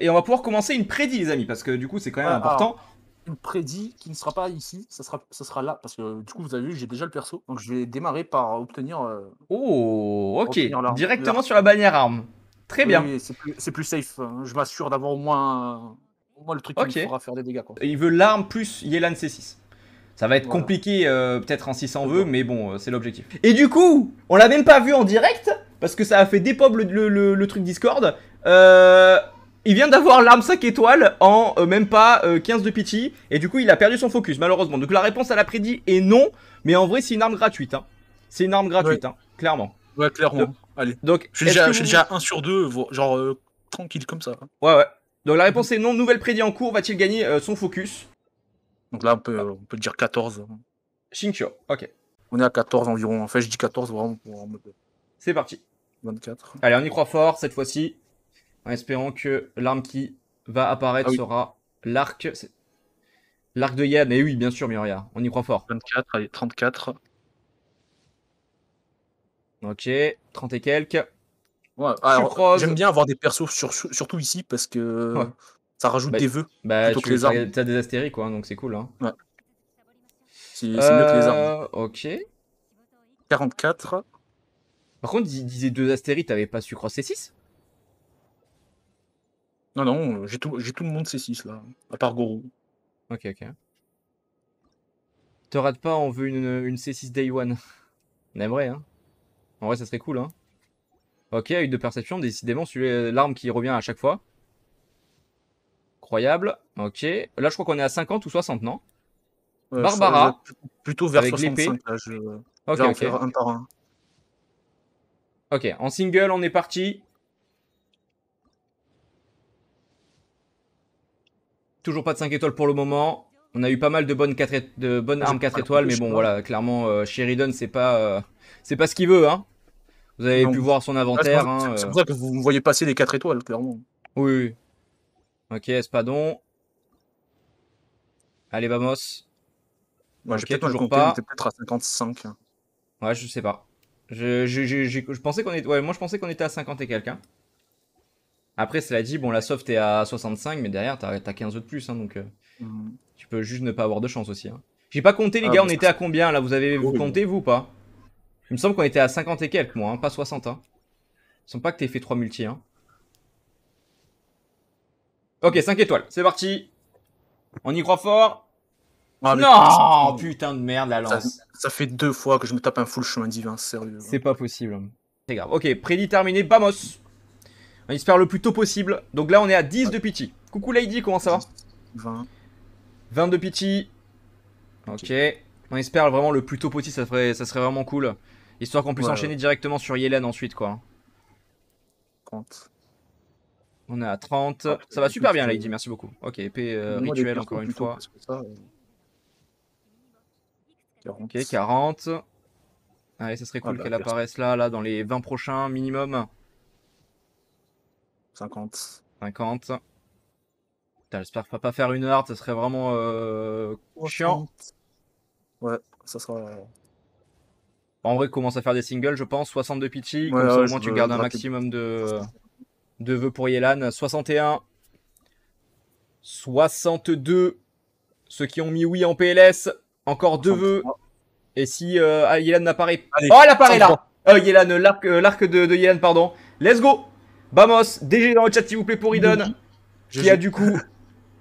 Et on va pouvoir commencer une prédit, les amis, parce que du coup, c'est quand même important. une prédit qui ne sera pas ici, ça sera, ça sera là, parce que du coup, vous avez vu, j'ai déjà le perso, donc je vais démarrer par obtenir. Euh, oh, ok, directement sur la bannière arme. Très bien. c'est plus, safe. Hein. Je m'assure d'avoir au moins, au moins le truc qui pourra faire des dégâts. il veut l'arme plus Yelan C6. Ça va être compliqué, euh, peut-être en 600 vœux, mais bon, euh, c'est l'objectif. Et du coup, on l'a même pas vu en direct, parce que ça a fait des le, le, le truc Discord. Euh, il vient d'avoir l'arme 5 étoiles en euh, même pas 15 euh, de pity. Et du coup, il a perdu son focus, malheureusement. Donc la réponse à la prédit est non. Mais en vrai, c'est une arme gratuite. Hein. C'est une arme gratuite, hein, clairement. Ouais, clairement. Allez. je suis déjà, 1 sur 2, genre euh, tranquille comme ça. Ouais, ouais. Donc la réponse est non. Nouvelle prédit en cours. Va-t-il gagner son focus Donc là, on peut, on peut dire 14. Shinkyo, ok. On est à 14 environ. En fait, je dis 14 vraiment C'est parti. 24. Allez, on y croit fort cette fois-ci en espérant que l'arme qui va apparaître ah sera l'arc. L'arc de Yann, et oui, bien sûr, Muria, on y croit fort. 24, allez, 34. Ok, 30 et quelques. j'aime bien avoir des persos, surtout ici, parce que ça rajoute bah, des vœux. Bah, tu as des astéries, donc c'est cool. Hein. Ouais. C'est mieux que les armes. Euh, ok. 44. Par contre, ils disaient deux tu t'avais pas su croiser 6 non, non, j'ai tout, j'ai tout le monde C6 là, à part Goro. Ok, ok. Te rate pas, on veut une, C6 Day One. On aimerait, hein. En vrai, ça serait cool, hein. Ok, une de perception, décidément, celui euh, l'arme qui revient à chaque fois. Incroyable. Ok. Là, je crois qu'on est à 50 ou 60, non euh, Barbara. plutôt vers 65, Ok, ok. un par Ok, en single, on est parti. Toujours pas de 5 étoiles pour le moment. On a eu pas mal de bonnes, 4 de bonnes 4 ah, ah, étoiles, mais bon, voilà, clairement, euh, Sheridan, c'est pas, euh, c'est pas ce qu'il veut. Hein. Vous avez pu voir son inventaire. c'est hein, euh. pour ça que vous voyez passer les 4 étoiles, clairement. Oui, Ok, Espadon. Allez, vamos. Moi, j'ai toujours pas. peut-être à 55. Ouais, je sais pas. Je, je, je, je pensais qu'on était, moi je pensais qu'on était à 50 et quelqu'un. Hein. Après, cela dit, bon, la soft est à 65, mais derrière, t'as as 15 de plus, hein, donc euh, mhm. tu peux juste ne pas avoir de chance aussi. Hein. J'ai pas compté, les ah, gars, bah, on était à combien là Vous avez vous compté, vous pas Il me semble qu'on était à 50 et quelques, moi, hein, pas 60. Hein. Il pas que t'aies fait 3 multi. Hein. Ok, 5 étoiles, c'est parti. On y croit fort. Ah, non, putain, de merde la lance. Ça, fait deux fois que je me tape un full chemin divin, sérieux. C'est pas possible. C'est grave. Ok, prédit terminé, Bamos. On espère le plus tôt possible. Donc là, on est à 10 de piti. Coucou Lady, comment ça va 20. 20 de piti. ok. On espère vraiment le plus tôt possible, ça, serait vraiment cool. Histoire qu'on puisse enchaîner directement sur Yelen ensuite, quoi. 30. On est à 30. Ah, ça va super bien, Lady, merci beaucoup. Ok, épée euh, rituelle encore une fois. 40. Euh, ok, 40. Allez, ça serait cool ah, bah, qu'elle apparaisse là, là, dans les 20 prochains minimum. 50. 50. j'espère pas, pas faire une heure, ça serait vraiment euh, chiant. Ouais, ça sera. Euh, en vrai, commence à faire des singles, je pense. 62 pitchy, comme ça au moins tu gardes un maximum de, de vœux pour Yelan. 61. 62. Ceux qui ont mis oui en PLS, encore deux vœux. Et si euh, ah, Yelan n'apparaît pas. Oh, elle apparaît là euh, Yelan, l'arc de, de Yelan, pardon. Let's go Vamos, DG dans le chat s'il vous plaît pour Idon, Il y a du coup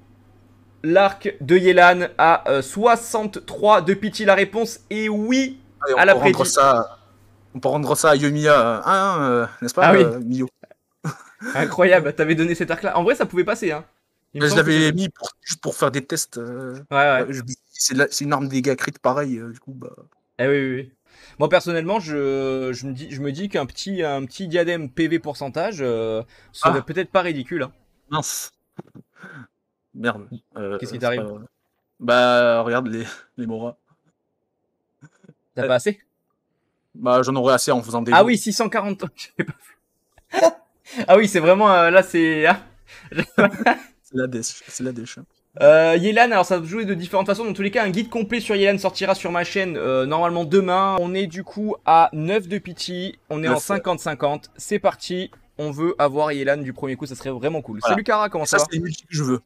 l'arc de Yelan à 63 euh, de Pity. La réponse est oui à la prédit. Ça, on peut rendre ça à Yumiya 1, euh, hein, euh, n'est-ce pas, ah oui. Mio Incroyable, t'avais donné cet arc-là. En vrai, ça pouvait passer. Hein. je l'avais mis pour, juste pour faire des tests. C'est une arme dégâts crit pareil, du coup. Bah... Eh oui, oui. Moi personnellement, je, me dis, je me dis qu'un petit, un petit diadème PV pourcentage euh, serait ah. peut-être pas ridicule. Hein. Mince. Merde. Euh, Qu'est-ce qui t'arrive Bah regarde les, les T'as pas assez Bah j'en aurais assez en faisant des. Ah oui, 640. ah oui, c'est vraiment euh, là, c'est. Ah. c'est la déche. C'est la déche. Hein. Euh, Yelan, alors ça va jouer de différentes façons. Dans tous les cas, un guide complet sur Yelan sortira sur ma chaîne euh, normalement demain. On est du coup à 9 de pity. On est en 50-50. C'est parti. On veut avoir Yelan du premier coup. Ça serait vraiment cool. Salut Cara, comment ça va ça c'est le multi que je veux.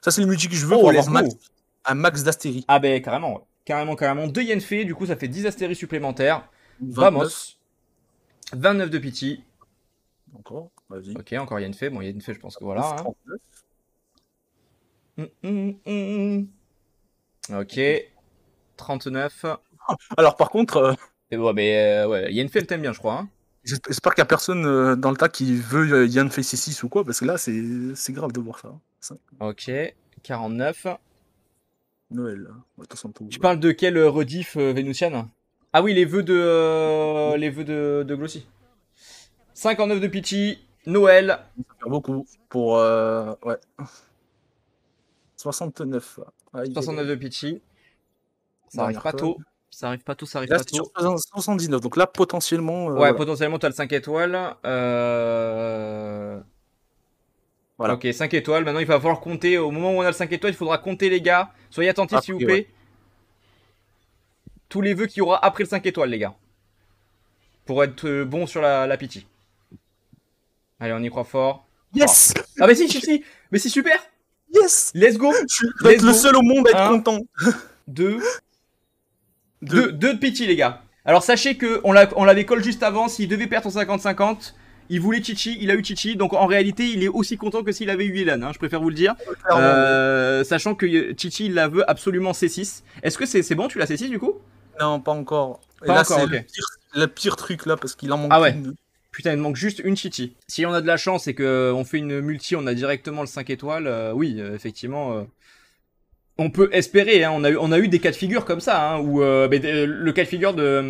Ça, c'est le multi que je veux oh, pour avoir max, un max d'astéries. Ah, ben carrément. Carrément, carrément. Deux Yenfei, du coup, ça fait 10 astéries supplémentaires. 29. Vamos. 29 de pity. Encore, vas-y. Ok, encore Yenfei. Bon, Yenfei, je pense que voilà. Hein. Mm, mm, mm, ok. 39. Alors par contre... euh, Et ouais, mais euh, ouais, Yenfei, elle t'aime bien, je crois. Hein. J'espère qu'il n'y a personne euh, dans le tas qui veut euh, Yann Face 6 ou quoi, parce que là, c'est grave de voir ça. Hein. Ok. 49. Noël. Tu parles de quel euh, rediff, euh, Ah oui, les vœux de. Euh, les vœux de, de Glossy. 59 de Pity Noël. ça fait beaucoup pour. ouais. 69. 69 ah, de Pichi. Ça bah, arrive pas tôt. Ça arrive pas tôt, ça arrive pas tôt. 79, donc là potentiellement. Euh, ouais, potentiellement tu as le 5 étoiles. Euh, voilà. Ok, 5 étoiles. Maintenant il va falloir compter. Au moment où on a le 5 étoiles, il faudra compter les gars. Soyez attentifs s'il vous ah, plaît. Tous les vœux qu'il y aura après le 5 étoiles, les gars. Pour être euh, bon sur la, la pitié. Allez, on y croit fort. Yes! Ah, mais si, si, si! Mais c'est super! Yes Let's go Je être le seul au monde à être content. Deux. Deux. de pitié, les gars. Alors sachez que on l'avait call juste avant, s'il devait perdre son 50-50, il voulait Chichi, il a eu Chichi, donc en réalité il est aussi content que s'il avait eu Elan, hein, je préfère vous le dire. Euh, sachant que euh, Chichi il la veut absolument C6. Est-ce que c'est bon, tu l'as C6 du coup Non, pas encore. Et là, c'est le, pire, truc là parce qu'il en manque ah ouais putain, il manque juste une city Si on a de la chance et qu'on euh, fait une multi, on a directement le 5 étoiles, euh, oui, euh, effectivement. on peut espérer, hein, on, a eu, on a eu des cas de figure comme ça, hein, où bah, le cas de figure de,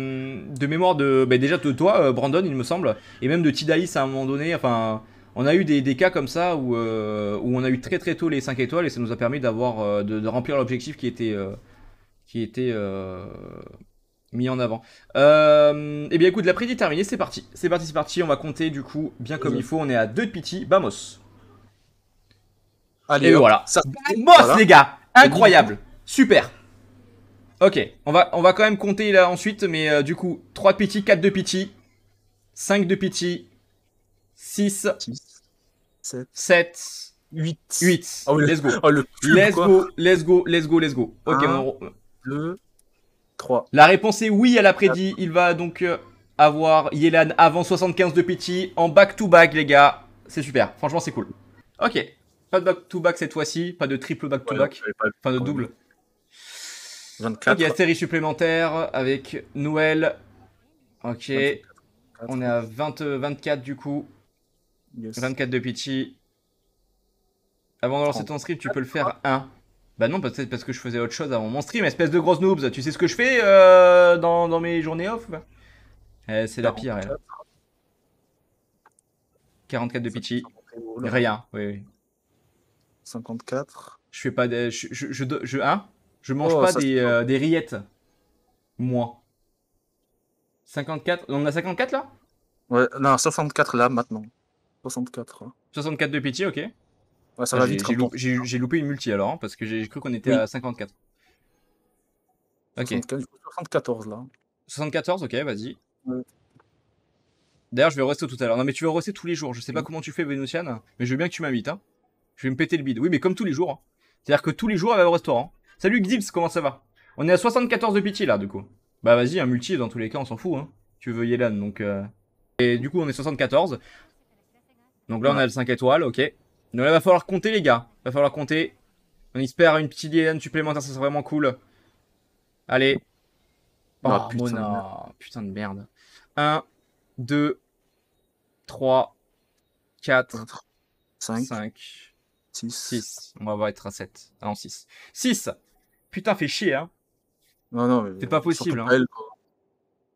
hum, mémoire de bah, déjà de toi, Brandon, il me semble, et même de Tidalis à un moment donné, enfin, on a eu des, cas comme ça où, où on a eu très très tôt les 5 étoiles et ça nous a permis d'avoir de, de, remplir l'objectif qui était qui était mis en avant. Euh, eh bien écoute, la prédit terminée, c'est parti. C'est parti, c'est parti, on va compter du coup bien comme il faut. On est à 2 de piti, Bamos. Allez, Et voilà. Ça... les gars, incroyable, super. Ok, on va, on va quand même compter là ensuite, mais euh, du coup, 3 de piti, 4 de piti, 5 de piti, 6, 7, 8. 8. let's go. Oh, let's, go let's go, let's go, let's go, Ok, 1, 2, la réponse est oui, à la prédit. Il va donc euh, avoir Yelan avant 75 de Pity en back-to-back, les gars. C'est super. Franchement, c'est cool. Ok. Pas de back-to-back cette fois-ci. Pas de triple back-to-back. Pas Enfin, de double. 24. a série supplémentaire avec Noël. Ok. On est à 24 euh, du coup. 24 de Pity. Avant de lancer ton script, tu peux le faire 1. Bah non, peut-être parce que je faisais autre chose avant mon stream, espèce de grosse noobs. Tu sais ce que je fais euh, dans, dans, mes journées off bah eh, C'est la pire, elle. Eh. 44 de piti. Rien, oui, oui. 54. Je fais pas des. Je, je, je, hein je mange oh, pas des, euh, des rillettes. Moi. 54. On a 54 là Ouais, non, 64 là maintenant. 64. 64 hein. de pitié ok. Ouais, ça ah, va vite. J'ai loupé, une multi alors, hein, parce que j'ai cru qu'on était à 54. Ok. 74 là. 74, ok, vas-y. D'ailleurs, je vais rester tout à l'heure. Non, mais tu vas rester tous les jours. Je sais pas mm. comment tu fais, Vénusiane, mais je veux bien que tu m'invites. Hein. Je vais me péter le bide. Oui, mais comme tous les jours. Hein. C'est-à-dire que tous les jours, elle va au restaurant. Salut Xips comment ça va On est à 74 de pitié là, du coup. Bah vas-y, un multi, dans tous les cas, on s'en fout. Hein. Tu veux Yelan, donc. Euh. Et du coup, on est 74. Donc là, on a le 5 étoiles, ok. Donc là, va falloir compter, les gars. Va falloir compter. On espère une petite liane supplémentaire, ça serait vraiment cool. Allez. Ah, oh, putain, de merde. putain 1, 2, 3, 4, 5, 5 6. 6. On va être à 7. Ah non, 6. 6 Putain, fait chier, hein. Non, non, mais. C'est pas possible, hein.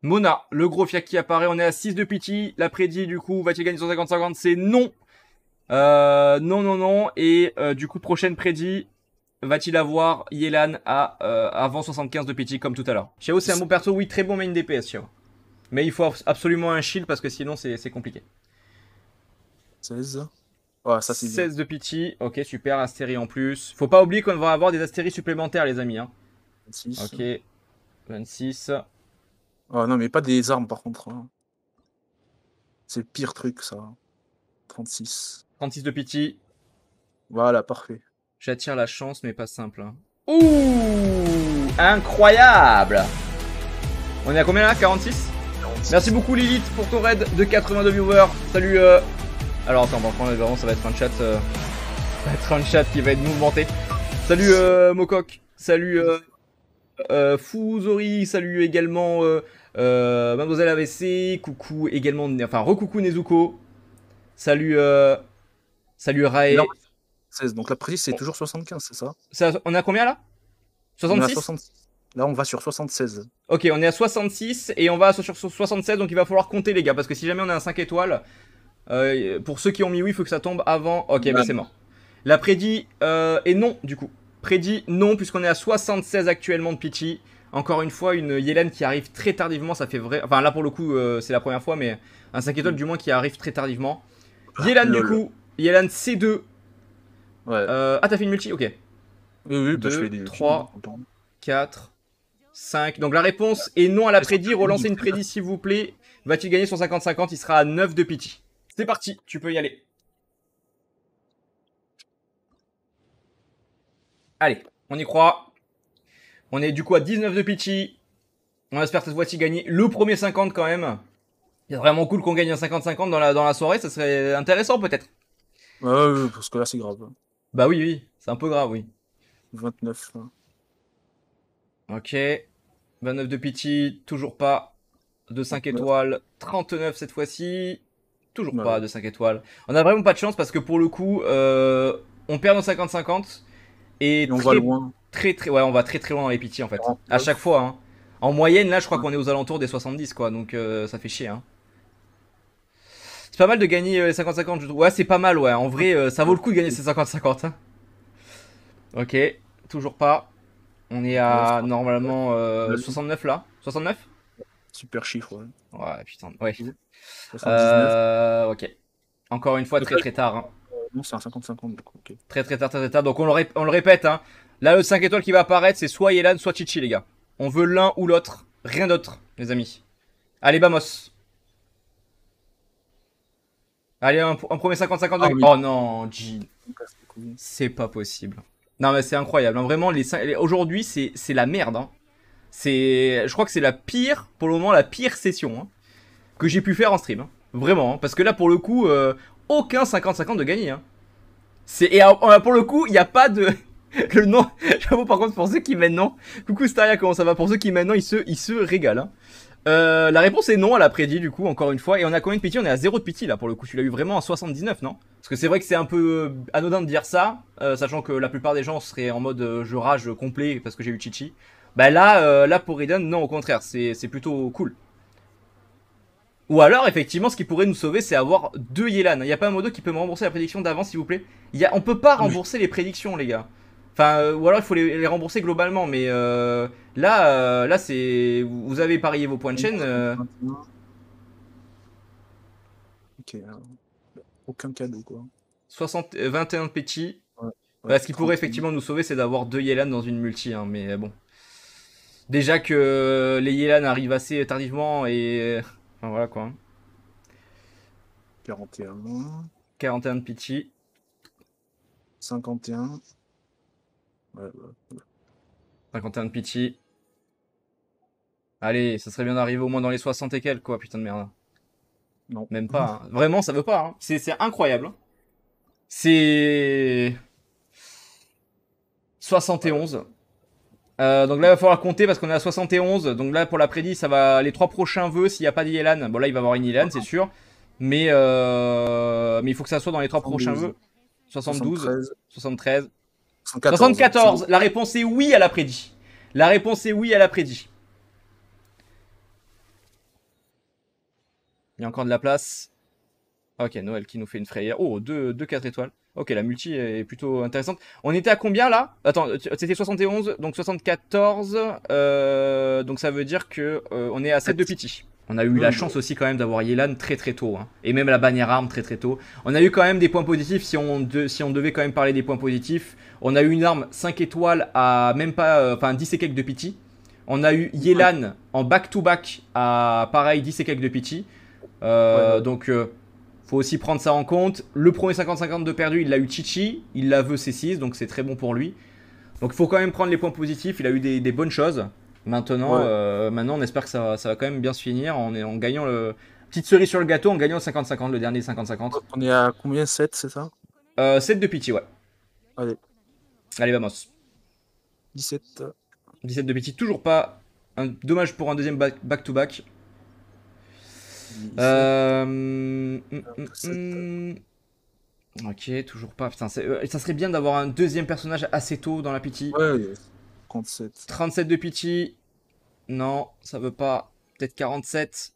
Mona, le gros fiac qui apparaît, on est à 6 de pitié. La prédit, du coup, va-t-il gagner 150-50 C'est non euh, non, non, non. Et euh, du coup, prochaine prédit, va-t-il avoir Yelan à, euh, avant 75 de pity comme tout à l'heure Chao, c'est un bon perso, oui, très bon main DPS, Chao. Mais il faut absolument un shield parce que sinon c'est compliqué. 16 ça c'est 16 de pity, ok, super, astérie en plus. Faut pas oublier qu'on va avoir des astéries supplémentaires, les amis. Hein. 26. Ok, 26. Oh non, mais pas des armes par contre. Hein. C'est le pire truc ça. 36. 36 de pitié. Voilà, parfait. J'attire la chance, mais pas simple. Hein. Ouh Incroyable On est à combien là 46 Merci beaucoup Lilith pour ton raid de 82 viewers. Salut euh. Alors attends, on vraiment, ça va être un chat. Euh, ça va être un chat qui va être mouvementé. Salut euh, Salut euh... euh Fuzori. Salut également Mademoiselle AVC. Coucou également. Enfin, recoucou Nezuko. Salut euh, 16, donc la prédit c'est toujours 75, c'est ça, On est à combien là 66, Là, on va sur 76. Ok, on est à 66 et on va sur 76, donc il va falloir compter les gars, parce que si jamais on a un 5 étoiles, euh, pour ceux qui ont mis oui, il faut que ça tombe avant. Ok, mais bah, c'est mort. La prédit euh, est non, du coup. Prédit non, puisqu'on est à 76 actuellement de Pitchy. Encore une fois, une Yellen qui arrive très tardivement, ça fait vrai. Enfin, là pour le coup, euh, c'est la première fois, mais un 5 étoiles mm. du moins qui arrive très tardivement. Yelan, du coup. Yelan C2. Ouais. Euh, ah, t'as fait une multi Ok. Oui, oui, 3, 4, 5. Donc la réponse est non à la prédit. Relancez une prédit, s'il vous plaît. Va-t-il gagner son 50-50 Il sera à 9 de pity. C'est parti, tu peux y aller. Allez, on y croit. On est du coup à 19 de pity. On espère cette fois-ci gagner le premier 50 quand même. C'est vraiment cool qu'on gagne un 50-50 dans la, dans la soirée, ça serait intéressant peut-être. Ouais parce que là c'est grave. Bah oui, oui, c'est un peu grave, oui. 29. Ok. 29 de pitié, toujours pas. De 5 étoiles, 39 cette fois-ci. Toujours pas de 5 étoiles. On a vraiment pas de chance parce que pour le coup, euh, on perd nos 50-50. Et, on va loin. Très, très, ouais, on va très très loin dans les pitiés en fait. À chaque fois. Hein. En moyenne, là, je crois qu'on est aux alentours des 70, quoi. Donc euh, ça fait chier. Hein pas mal de gagner euh, les 50-50, je trouve. Ouais, c'est pas mal, ouais. En vrai, euh, ça vaut le coup de gagner ces 50-50. Hein. Ok, toujours pas. On est à normalement 69 euh, là. 69 Super chiffre, ouais. Ouais, putain, ouais. 79. Euh, ok. Encore une fois, très très tard. Hein. Non, c'est un 50-50, Très très tard, très très tard. Donc on le, on le répète, hein. Là, le 5 étoiles qui va apparaître, c'est soit Yelan, soit Chichi, les gars. On veut l'un ou l'autre. Rien d'autre, les amis. Allez, bamos. Allez, un, premier 50-50. de gagner. Oh non, Jean. C'est pas possible. Non, mais c'est incroyable. Hein. Vraiment, les, aujourd'hui, c'est la merde. Hein. C'est, je crois que c'est la pire, pour le moment, la pire session hein, que j'ai pu faire en stream. Vraiment. Parce que là, pour le coup, euh, aucun 50-50 de gagné. C'est, et euh, pour le coup, il n'y a pas de. le nom. J'avoue, par contre, pour ceux qui maintenant. Coucou Staria, comment ça va Pour ceux qui maintenant, ils se, ils se régalent. Euh, la réponse est non, à la prédit du coup, encore une fois. Et on a combien de pitié On est à 0 de pitié là pour le coup. Tu l'as eu vraiment à 79, non Parce que c'est vrai que c'est un peu euh, anodin de dire ça, euh, sachant que la plupart des gens seraient en mode je rage complet parce que j'ai eu Chichi. Bah là, là pour Eden, non, au contraire, c'est plutôt cool. Ou alors, effectivement, ce qui pourrait nous sauver, c'est avoir deux Yelan. Il n'y a pas un modo qui peut me rembourser la prédiction d'avant, s'il vous plaît. On peut pas rembourser les prédictions, les gars. Enfin, euh, ou alors il faut les, rembourser globalement, mais euh, là, euh, là c'est vous avez parié vos points de chaîne. Ok, aucun cadeau quoi. 60, 21 petits. Ouais, ce qui pourrait effectivement nous sauver, c'est d'avoir deux Yelan dans une multi, hein, mais bon. Déjà que les Yelan arrivent assez tardivement et. voilà quoi. 41. 41 de Pitchy. 51. 51 de pitié. Allez, ça serait bien d'arriver au moins dans les 60 et quelques, quoi, putain de merde. Non. Même pas. Hein. Vraiment, ça veut pas. Hein. C'est incroyable. Hein. C'est. 71. Euh, donc là, il va falloir compter parce qu'on est à 71. Donc là, pour la prédit, ça va. Les trois prochains vœux, s'il n'y a pas d'Ilan, bon là, il va avoir une Ilan, c'est sûr. Mais, euh, mais il faut que ça soit dans les trois prochains vœux. 72, 73. 74. La réponse est oui, à a prédit. La réponse est oui, à a prédit. Il y a encore de la place. Ok, Noël qui nous fait une frayeur. Oh, 2 4 étoiles. Ok, la multi est plutôt intéressante. On était à combien là Attends, c'était 71, donc 74. Euh, donc ça veut dire que euh, on est à 7 de pitié. On a eu la mm. chance aussi quand même d'avoir Yelan très très tôt. Hein. Et même la bannière arme très très tôt. On a eu quand même des points positifs. Si on, devait quand même parler des points positifs, on a eu une arme 5 étoiles à même pas. Euh, enfin, 10 et de pity. On a eu Yelan en back-to-back à pareil 10 et de pity. Euh, donc. Euh, faut aussi prendre ça en compte. Le premier 50-50 de perdu, il l'a eu Chichi, il la veut C6, donc c'est très bon pour lui. Donc il faut quand même prendre les points positifs, il a eu des bonnes choses. Maintenant, euh, maintenant on espère que ça, va quand même bien se finir en, en gagnant le. Petite cerise sur le gâteau en gagnant 50-50, le dernier 50-50. On est à combien 7, c'est ça 7 euh, de piti, ouais. Allez. Allez, vamos. 17. 17 de piti, toujours pas. Un, dommage pour un deuxième back-to-back. Euh, hum, hum, hum. ok, toujours pas. ça serait bien d'avoir un deuxième personnage assez tôt dans la pitié. 37. de Pity. Non, ça veut pas. Peut-être 47.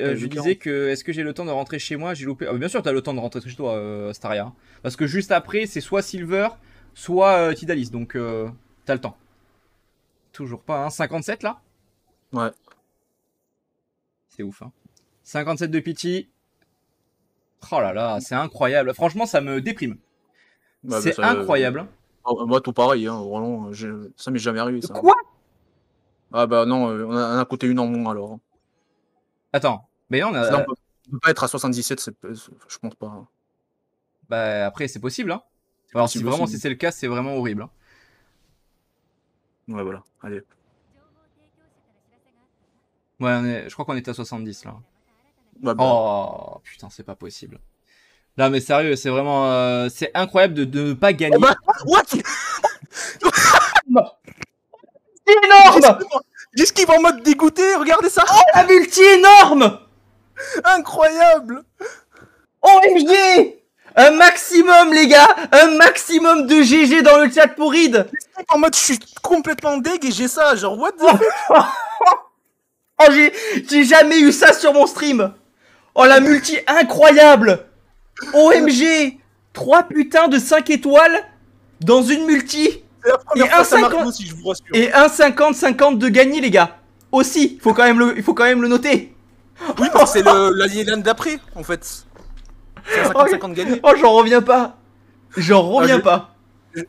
Euh, je disais que est-ce que j'ai le temps de rentrer chez moi J'ai loupé. Ah, bien sûr, tu as le temps de rentrer chez toi, euh, Staria hein. Parce que juste après, c'est soit Silver, soit euh, Tidalis. Donc, t'as le temps. Toujours pas, hein. 57 là Ouais. C'est ouf, hein. 57 de Pity. Oh là là, c'est incroyable. Franchement, ça me déprime. Bah, c'est bah, incroyable. Ah, moi, tout pareil, hein, vraiment, ça m'est jamais arrivé. Ça. Quoi Ah bah non, euh, on a, coûté une en moins alors. Hein. Attends, mais on a. on peut, pas être à 77, je pense pas. Hein. Bah après, c'est possible. alors, si vraiment si c'est le cas, c'est vraiment horrible. Ouais, voilà, allez. Ouais, je crois qu'on est à 70 là. Bah, bah. Oh putain, c'est pas possible. Non mais sérieux, c'est vraiment, euh, c'est incroyable de, ne pas gagner. what C'est énorme. J'esquive en mode dégoûté, regardez ça. Oh la multi énorme. Incroyable. OMG Un maximum les gars, un maximum de GG dans le chat pour Reed. En mode je suis complètement deg et j'ai ça, genre what the Oh, oh j'ai jamais eu ça sur mon stream. Oh la multi incroyable OMG Trois putains de 5 étoiles dans une multi et 1,50 et 50 de gagné les gars. Aussi, faut quand même le, il faut quand même le noter. Oui, parce que c'est l'alien d'après en fait. C'est 50-50 gagné. Oh, j'en reviens pas. J'en ah, reviens pas.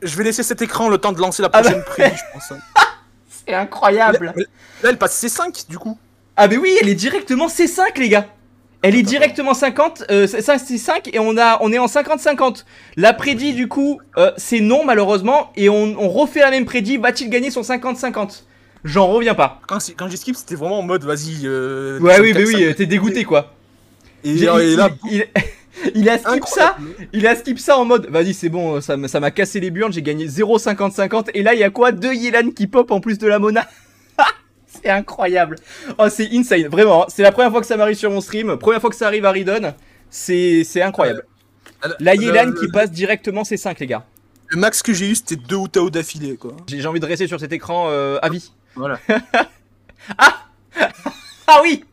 Je vais laisser cet écran le temps de lancer la ah, prochaine ah je pense. Hein. c'est incroyable. Là, elle passe C5 du coup. Ah, bah oui, elle est directement C5, les gars. Elle est directement 50, euh, ça c'est 5 et on, a, on est en 50-50. La prédit du coup, euh, c'est non malheureusement et on, refait la même prédit, va-t-il gagner son 50-50 J'en reviens pas. Quand, quand j'ai skip, c'était vraiment en mode vas-y. Euh, ouais, oui, mais oui, euh, t'es dégoûté quoi. Et, euh, il, il, a skip ça, il a skip ça en mode vas-y, c'est bon, ça m'a cassé les burnes, j'ai gagné 0-50-50 et là, il y a quoi Deux Yelan qui pop en plus de la Mona c'est incroyable. Oh, c'est insane, vraiment. C'est la première fois que ça m'arrive sur mon stream, première fois que ça arrive à Ridon. C'est incroyable. Euh, la Yelan qui passe directement ses 5, les gars. Le max que j'ai eu, c'était deux tao d'affilée, quoi. J'ai envie de rester sur cet écran euh, à vie. Voilà. ah Ah oui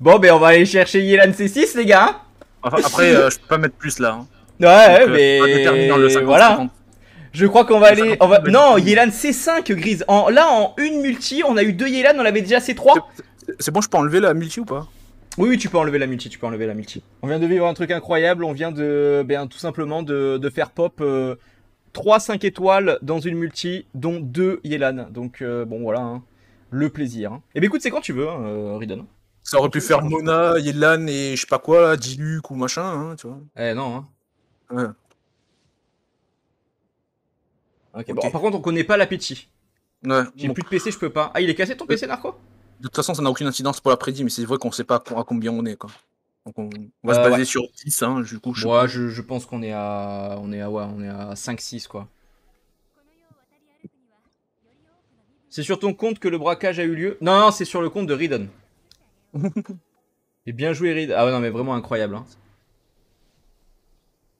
Bon, ben on va aller chercher Yelan C6, les gars. Hein. après, euh, je peux pas mettre plus là. Hein. Ouais, mais. voilà. Je crois qu'on va aller. Non, Yelan C5 grise. Là, en une multi, on a eu deux Yelan, on avait déjà C3. C'est bon, je peux enlever la multi ou pas oui, oui, tu peux enlever la multi, tu peux enlever la multi. On vient de vivre un truc incroyable, on vient de, ben, tout simplement de, faire pop 3-5 euh, étoiles dans une multi, dont deux Yelan. Donc, euh, bon, voilà, hein. le plaisir. Et hein. eh bien écoute, c'est quand tu veux, hein, euh, Ridan. Ça aurait pu faire Mona, Yelan et je sais pas quoi, là, Diluc ou machin, tu vois. Eh non, par contre, on connaît pas l'appétit. Ouais, J'ai plus de PC, je peux pas. Ah, il est cassé ton PC, Narco De toute façon, ça n'a aucune incidence pour la prédit, mais c'est vrai qu'on sait pas à combien on est. Quoi. Donc on, va se euh, baser sur 10, hein, du coup. Je, ouais, je, je pense qu'on est à, on est à, à 5-6, quoi. C'est sur ton compte que le braquage a eu lieu Non, non c'est sur le compte de Ridon. Et bien joué, Ridon. Ah non, mais vraiment incroyable. Hein.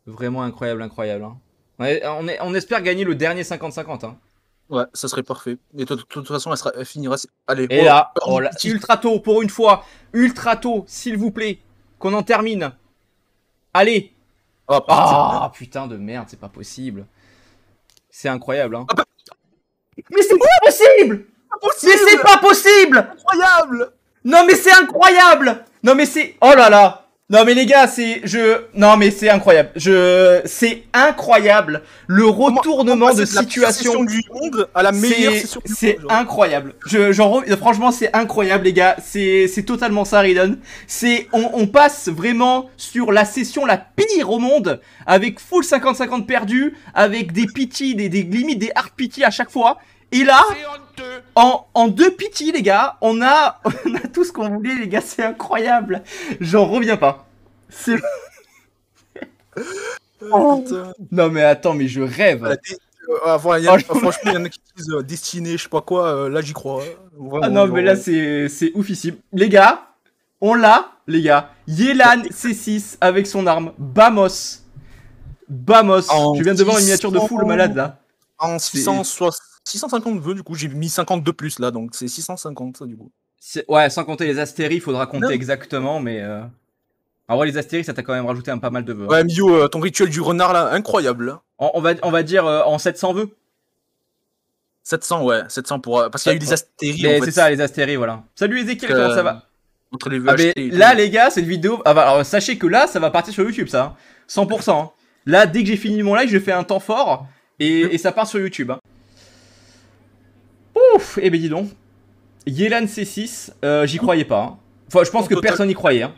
Vraiment incroyable, incroyable. Hein. On, espère gagner le dernier 50-50. Hein. Ouais, ça serait parfait. Mais de toute façon, elle, sera, finira. Allez. Et oh, là, oh, oh ultra tôt pour une fois. Ultra tôt, s'il vous plaît, qu'on en termine. Allez. Oh, ah, putain de merde, c'est pas possible. C'est incroyable. Hein. Ah, bah, mais c'est pas, possible. Mais c'est pas possible. Incroyable. Non mais c'est incroyable. Non mais c'est. Oh là là. Non mais les gars, c'est je non mais c'est incroyable. Je c'est incroyable le retournement de, situation du monde à la meilleure C'est incroyable. Je genre franchement, c'est incroyable les gars. C'est c'est totalement ça Raiden. C'est on, passe vraiment sur la session la pire au monde avec full 50 50 perdu, avec des pity des des limites des hard pity à chaque fois et là, en, en, deux pitié les gars, on a, on a tout ce qu'on voulait, les gars, c'est incroyable. J'en reviens pas. C'est. Oh, non, mais attends, mais je rêve. franchement, il y en a qui disent euh, destinée, je sais pas quoi, euh, là j'y crois. Hein. ah non, mais là c'est oufissime. Les gars, on l'a, les gars. Yelan C6 avec son arme. Bamos. Bamos. je viens de voir une miniature de fou, le malade là. En 650 vœux, du coup, j'ai mis 50 de plus là, donc c'est 650 ça, du coup. Ouais, sans compter les astéries, il faudra compter exactement, mais. En euh, vrai, ah les astéries, ça t'a quand même rajouté un pas mal de vœux. Ouais, Mio, euh, ton rituel du renard là, incroyable. On, va, on va dire euh, en 700 vœux. 700, ouais, 700 pour. parce qu'il y a eu des astéries. C'est ça, les astéries, voilà. Salut les équipes, comment ça va ah, Là, les gars, cette vidéo. Ah, bah, alors, sachez que là, ça va partir sur YouTube, ça. 100%. Hein. Hein. Là, dès que j'ai fini mon live, je fais un temps fort. Et, ça part sur YouTube. Hein. Ouf Eh ben dis donc. Yelan C6, euh, j'y croyais pas. Hein. Enfin, je pense que personne n'y croyait. Hein.